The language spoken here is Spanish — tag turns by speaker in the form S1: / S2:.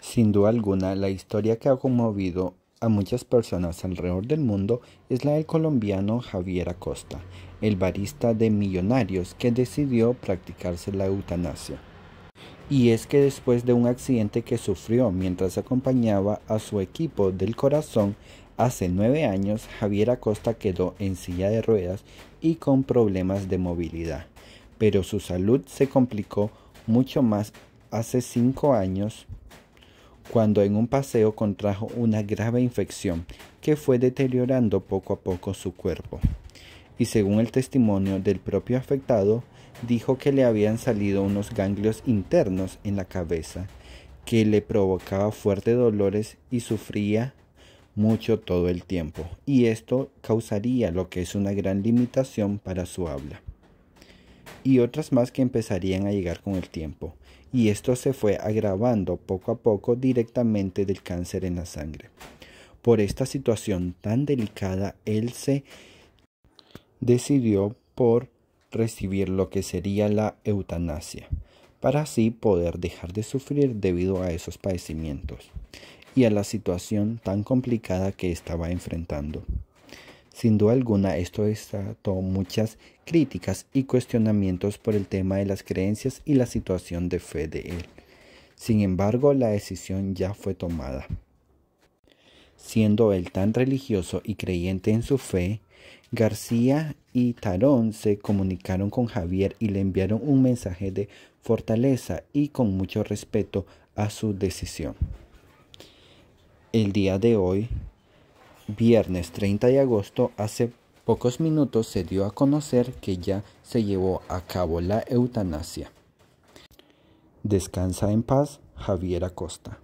S1: Sin duda alguna, la historia que ha conmovido a muchas personas alrededor del mundo es la del colombiano Javier Acosta, el barista de Millonarios que decidió practicarse la eutanasia. Y es que después de un accidente que sufrió mientras acompañaba a su equipo del corazón, hace nueve años Javier Acosta quedó en silla de ruedas y con problemas de movilidad. Pero su salud se complicó mucho más hace cinco años cuando en un paseo contrajo una grave infección que fue deteriorando poco a poco su cuerpo. Y según el testimonio del propio afectado, dijo que le habían salido unos ganglios internos en la cabeza, que le provocaba fuertes dolores y sufría mucho todo el tiempo, y esto causaría lo que es una gran limitación para su habla y otras más que empezarían a llegar con el tiempo, y esto se fue agravando poco a poco directamente del cáncer en la sangre. Por esta situación tan delicada, él se decidió por recibir lo que sería la eutanasia, para así poder dejar de sufrir debido a esos padecimientos y a la situación tan complicada que estaba enfrentando. Sin duda alguna, esto desató muchas críticas y cuestionamientos por el tema de las creencias y la situación de fe de él. Sin embargo, la decisión ya fue tomada. Siendo él tan religioso y creyente en su fe, García y Tarón se comunicaron con Javier y le enviaron un mensaje de fortaleza y con mucho respeto a su decisión. El día de hoy, viernes 30 de agosto, hace pocos minutos se dio a conocer que ya se llevó a cabo la eutanasia. Descansa en paz, Javier Acosta.